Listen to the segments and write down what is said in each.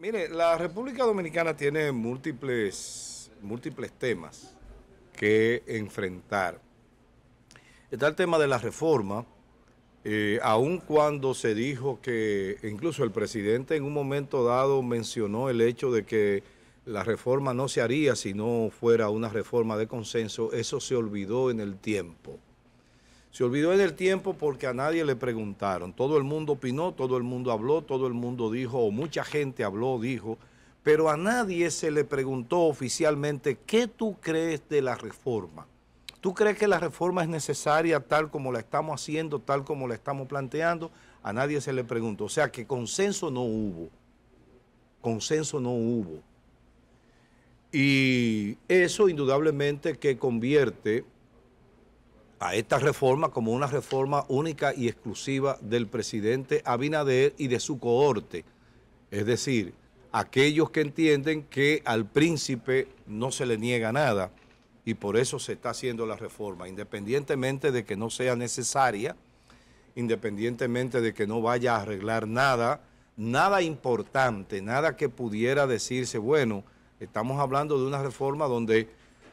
Mire, la República Dominicana tiene múltiples, múltiples temas que enfrentar. Está el tema de la reforma, eh, aun cuando se dijo que incluso el presidente en un momento dado mencionó el hecho de que la reforma no se haría si no fuera una reforma de consenso, eso se olvidó en el tiempo. Se olvidó en el tiempo porque a nadie le preguntaron. Todo el mundo opinó, todo el mundo habló, todo el mundo dijo, o mucha gente habló, dijo, pero a nadie se le preguntó oficialmente qué tú crees de la reforma. ¿Tú crees que la reforma es necesaria tal como la estamos haciendo, tal como la estamos planteando? A nadie se le preguntó. O sea que consenso no hubo. Consenso no hubo. Y eso indudablemente que convierte a esta reforma como una reforma única y exclusiva del presidente Abinader y de su cohorte, es decir, aquellos que entienden que al príncipe no se le niega nada y por eso se está haciendo la reforma, independientemente de que no sea necesaria, independientemente de que no vaya a arreglar nada, nada importante, nada que pudiera decirse, bueno, estamos hablando de una reforma donde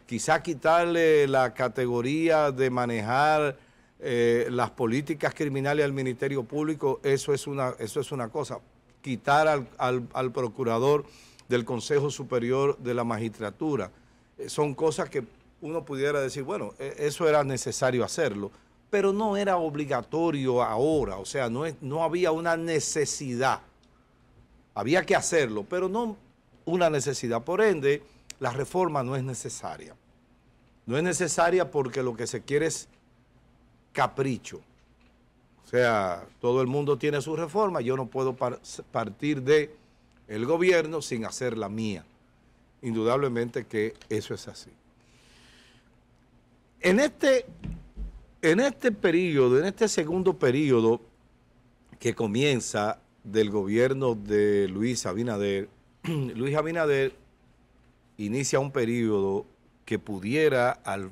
quizá quitarle la categoría de manejar eh, las políticas criminales al Ministerio Público, eso es una, eso es una cosa. Quitar al, procurador del Consejo Superior de la Magistratura, eh, son cosas que uno pudiera decir, bueno, eh, eso era necesario hacerlo, pero no era obligatorio ahora, o sea, no, es, no había una necesidad. Había que hacerlo, pero no una necesidad. Por ende, la reforma no es necesaria. No es necesaria porque lo que se quiere es capricho. O sea, todo el mundo tiene su reforma, yo no puedo partir de el gobierno sin hacer la mía. Indudablemente que eso es así. En este, en este periodo, en este segundo periodo que comienza del gobierno de Luis Abinader, Luis Abinader inicia un periodo que pudiera al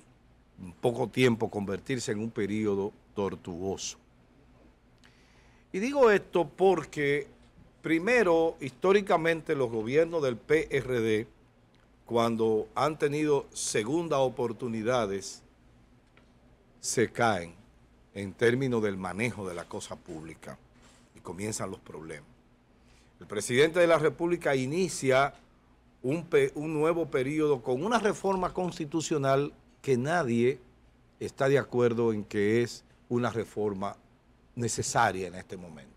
poco tiempo convertirse en un periodo tortuoso. Y digo esto porque, primero, históricamente los gobiernos del PRD, cuando han tenido segundas oportunidades, se caen en términos del manejo de la cosa pública y comienzan los problemas. El presidente de la República inicia un, nuevo periodo con una reforma constitucional que nadie está de acuerdo en que es una reforma necesaria en este momento.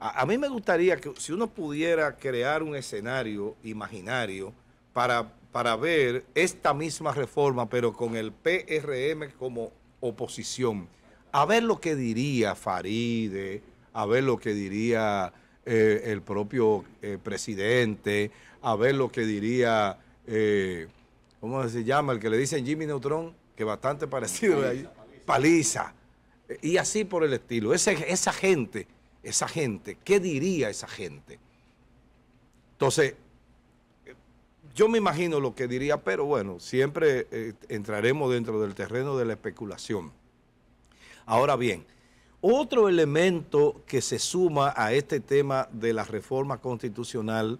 A, mí me gustaría que si uno pudiera crear un escenario imaginario para, para ver esta misma reforma, pero con el PRM como oposición, a ver lo que diría Faride, a ver lo que diría eh, el propio eh, presidente, a ver lo que diría, eh, ¿cómo se llama? El que le dicen Jimmy Neutron, que bastante parecido a paliza. Y así por el estilo. esa gente, esa gente, ¿qué diría esa gente? Entonces, yo me imagino lo que diría, pero bueno, siempre entraremos dentro del terreno de la especulación. Ahora bien, otro elemento que se suma a este tema de la reforma constitucional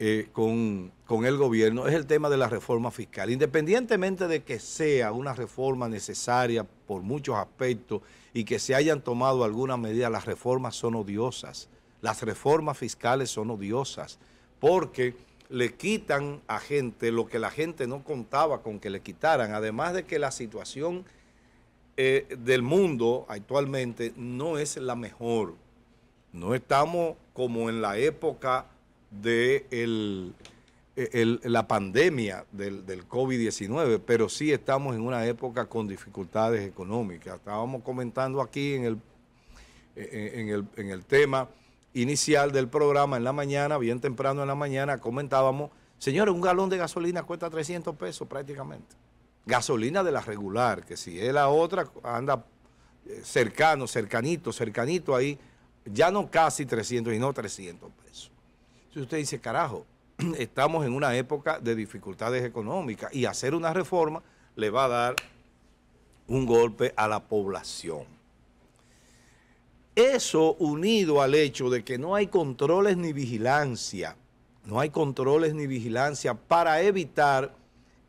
eh, con, con, el gobierno es el tema de la reforma fiscal. Independientemente de que sea una reforma necesaria por muchos aspectos y que se hayan tomado alguna medida, las reformas son odiosas. Las reformas fiscales son odiosas porque le quitan a gente lo que la gente no contaba con que le quitaran. Además de que la situación eh, del mundo actualmente no es la mejor. No estamos como en la época de eh, la pandemia del, COVID-19, pero sí estamos en una época con dificultades económicas. Estábamos comentando aquí en el, eh, en el, en el tema inicial del programa en la mañana, bien temprano en la mañana, comentábamos, señores, un galón de gasolina cuesta 300 pesos prácticamente gasolina de la regular, que si es la otra, anda eh, cercano, cercanito, cercanito ahí, ya no casi 300 y no 300 pesos. Si usted dice, carajo, estamos en una época de dificultades económicas y hacer una reforma le va a dar un golpe a la población. Eso unido al hecho de que no hay controles ni vigilancia, no hay controles ni vigilancia para evitar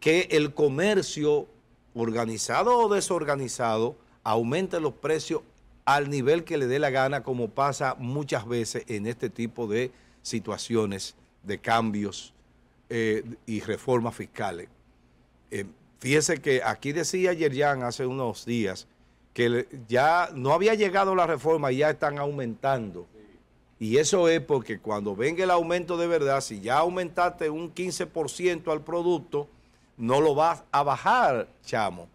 que el comercio organizado o desorganizado aumente los precios al nivel que le dé la gana, como pasa muchas veces en este tipo de situaciones de cambios eh, y reformas fiscales. Eh, fíjese que aquí decía Yerjan hace unos días que ya no había llegado la reforma y ya están aumentando. Y eso es porque cuando venga el aumento de verdad, si ya aumentaste un 15% al producto, no lo vas a bajar, chamo.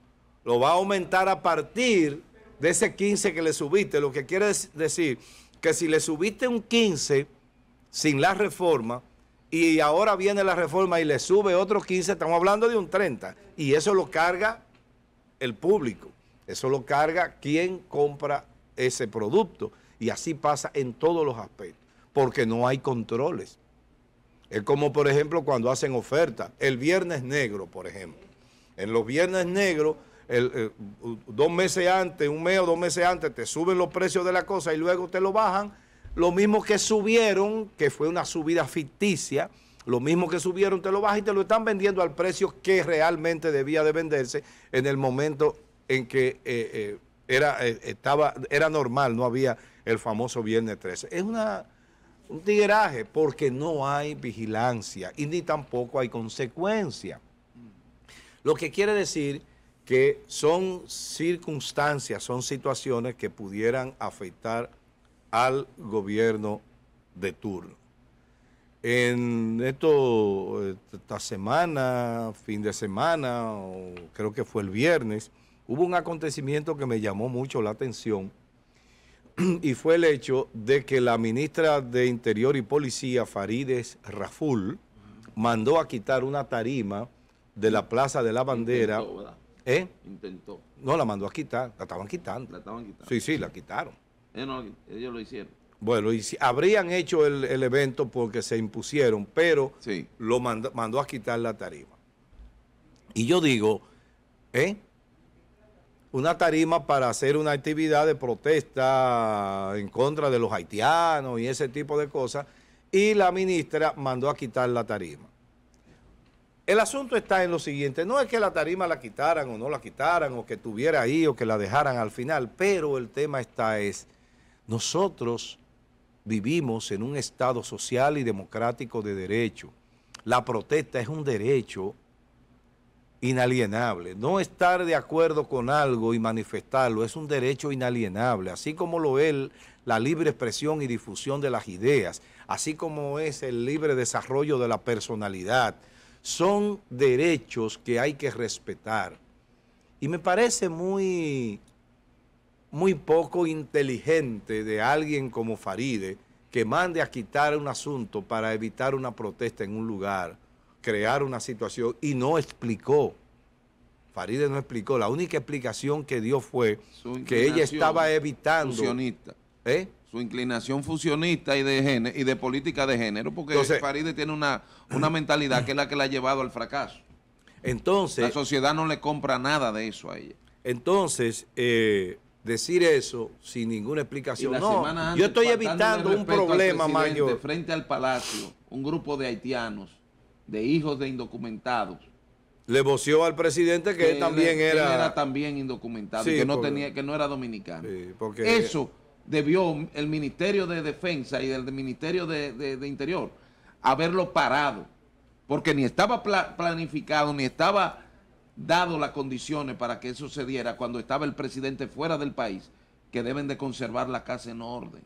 Lo va a aumentar a partir de ese 15 que le subiste. Lo que quiere decir que si le subiste un 15 sin la reforma y ahora viene la reforma y le sube otro 15, estamos hablando de un 30. Y eso lo carga el público. Eso lo carga quien compra ese producto. Y así pasa en todos los aspectos, porque no hay controles. Es como, por ejemplo, cuando hacen oferta El viernes negro, por ejemplo. En los viernes negros, eh, dos meses antes, un mes o dos meses antes, te suben los precios de la cosa y luego te lo bajan. Lo mismo que subieron, que fue una subida ficticia, lo mismo que subieron, te lo bajan y te lo están vendiendo al precio que realmente debía de venderse en el momento en que eh, eh, era, estaba, era normal, no había el famoso viernes 13. Es una un tigueraje, porque no hay vigilancia y ni tampoco hay consecuencia. Lo que quiere decir que son circunstancias, son situaciones que pudieran afectar al gobierno de turno. En esta semana, fin de semana, creo que fue el viernes, hubo un acontecimiento que me llamó mucho la atención y fue el hecho de que la ministra de Interior y Policía, Farides Raful, mandó a quitar una tarima de la Plaza de la Bandera. Intentó, ¿verdad? ¿Eh? Intentó. No, la mandó a quitar, la estaban quitando. La estaban quitando. Sí, sí, la quitaron. Eh, ellos lo hicieron. Bueno, y habrían hecho el, evento porque se impusieron, pero lo mandó, mandó a quitar la tarima. Y yo digo, ¿eh? una tarima para hacer una actividad de protesta en contra de los haitianos y ese tipo de cosas, y la ministra mandó a quitar la tarima. El asunto está en lo siguiente, no es que la tarima la quitaran o no la quitaran, o que estuviera ahí o que la dejaran al final, pero el tema está es, nosotros vivimos en un Estado social y democrático de derecho. La protesta es un derecho inalienable. No estar de acuerdo con algo y manifestarlo es un derecho inalienable, así como lo es la libre expresión y difusión de las ideas, así como es el libre desarrollo de la personalidad. Son derechos que hay que respetar. Y me parece muy, muy poco inteligente de alguien como Faride que mande a quitar un asunto para evitar una protesta en un lugar crear una situación y no explicó. Farideh no explicó. La única explicación que dio fue que ella estaba evitando. ¿Eh? Su inclinación fusionista y de género, y de política de género, porque Faride Farideh tiene una, mentalidad que es la que la ha llevado al fracaso. Entonces. La sociedad no le compra nada de eso a ella. Entonces, eh, decir eso sin ninguna explicación. No, yo estoy evitando un problema mayor. Frente al palacio, un grupo de haitianos de hijos de indocumentados. Le voció al presidente que, él también era, era también indocumentado, que, no tenía, que no era dominicano. porque, Eso debió el Ministerio de Defensa y el Ministerio de, Interior haberlo parado, porque ni estaba planificado, ni estaba dado las condiciones para que eso se cuando estaba el presidente fuera del país, que deben de conservar la casa en orden.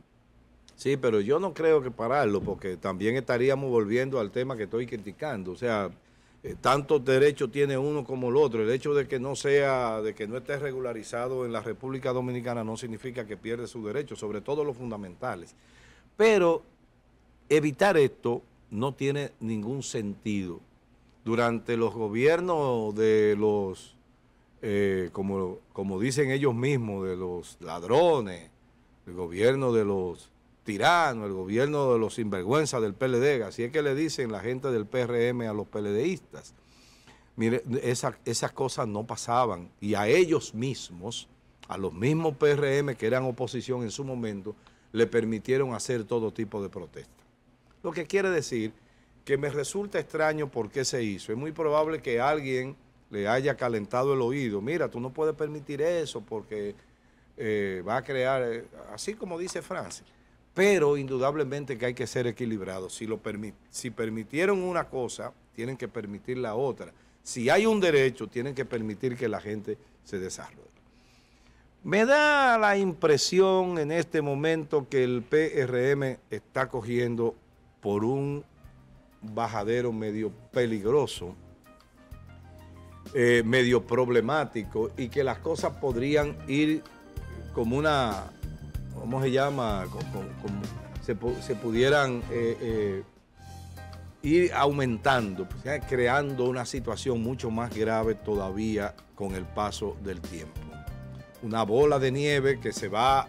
Sí, pero yo no creo que pararlo, porque también estaríamos volviendo al tema que estoy criticando. O sea, eh, tanto tantos derechos tiene uno como el otro. El hecho de que no sea, de que no esté regularizado en la República Dominicana no significa que pierde sus derecho, sobre todo los fundamentales. Pero evitar esto no tiene ningún sentido. Durante los gobiernos de los, eh, como, como dicen ellos mismos, de los ladrones, el gobierno de los tirano, el gobierno de los sinvergüenzas del PLD, así es que le dicen la gente del PRM a los PLDistas. Mire, esas cosas no pasaban y a ellos mismos, a los mismos PRM que eran oposición en su momento, le permitieron hacer todo tipo de protestas. Lo que quiere decir que me resulta extraño por qué se hizo. Es muy probable que alguien le haya calentado el oído. Mira, tú no puedes permitir eso porque eh, va a crear, eh, así como dice Francis, pero indudablemente que hay que ser equilibrado. Si, lo si permitieron una cosa, tienen que permitir la otra. Si hay un derecho, tienen que permitir que la gente se desarrolle. Me da la impresión en este momento que el PRM está cogiendo por un bajadero medio peligroso, eh, medio problemático, y que las cosas podrían ir como una ¿cómo se llama? se, pudieran eh, eh, ir aumentando, pues, creando una situación mucho más grave todavía con el paso del tiempo. Una bola de nieve que se va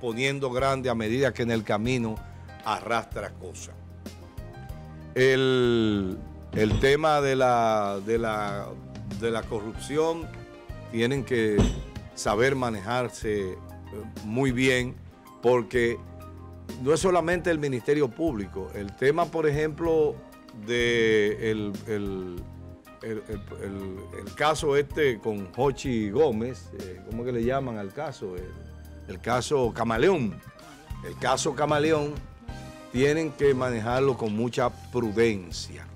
poniendo grande a medida que en el camino arrastra cosas. El, tema de, la, de la corrupción tienen que saber manejarse eh, muy bien porque no es solamente el Ministerio Público. El tema, por ejemplo, del el, caso este con Jochi Gómez, eh, ¿cómo que le llaman al caso? El, caso Camaleón. El caso Camaleón tienen que manejarlo con mucha prudencia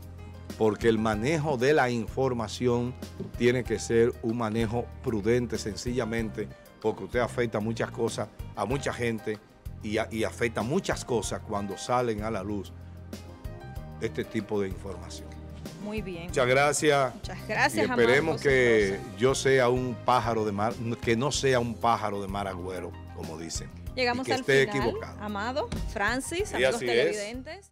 porque el manejo de la información tiene que ser un manejo prudente, sencillamente, porque usted afecta muchas cosas a mucha gente y, afecta muchas cosas cuando salen a la luz este tipo de información. Muy bien. Muchas gracias. Muchas gracias. Y esperemos que yo sea un pájaro de mar, que no sea un pájaro de mar agüero, como dicen. Llegamos al final, Amado, Francis, amigos televidentes.